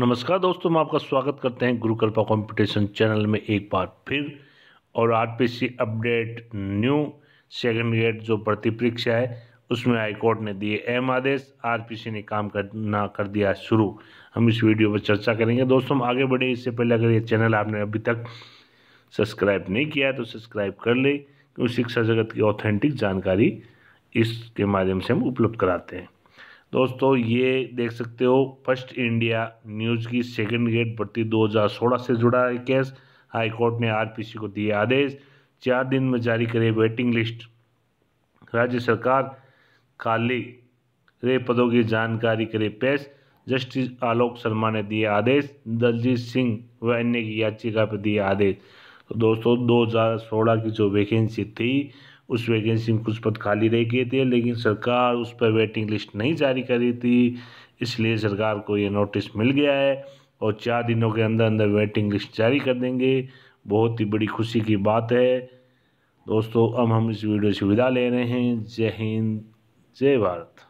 नमस्कार दोस्तों हम आपका स्वागत करते हैं गुरुकल्पा कंपटीशन चैनल में एक बार फिर और RPC update new second grade जो भर्ती परीक्षा है उसमें हाईकोर्ट ने दिए अहम आदेश आरपीसी ने काम करना कर दिया शुरू हम इस वीडियो पर चर्चा करेंगे दोस्तों हम आगे बढ़े इससे पहले अगर ये चैनल आपने अभी तक सब्सक्राइब नहीं किया तो सब्सक्राइब कर ले क्योंकि शिक्षा जगत की ऑथेंटिक जानकारी इसके माध्यम से हम उपलब्ध कराते हैं दोस्तों ये देख सकते हो फर्स्ट इंडिया न्यूज़ की सेकंड गेट भर्ती 2016 से जुड़ा है केस हाईकोर्ट ने आरपीसी को दिए आदेश चार दिन में जारी करे वेटिंग लिस्ट राज्य सरकार खाली रे पदों की जानकारी करे पेश जस्टिस आलोक शर्मा ने दिए आदेश दलजीत सिंह व अन्य की याचिका पर दिए आदेश तो दोस्तों 2016 की जो वैकेंसी थी उस वैकेंसी में कुछ पद खाली रह गए थे लेकिन सरकार उस पर वेटिंग लिस्ट नहीं जारी कर रही थी इसलिए सरकार को ये नोटिस मिल गया है और चार दिनों के अंदर अंदर वेटिंग लिस्ट जारी कर देंगे बहुत ही बड़ी खुशी की बात है दोस्तों अब हम इस वीडियो से विदा ले रहे हैं जय हिंद जय भारत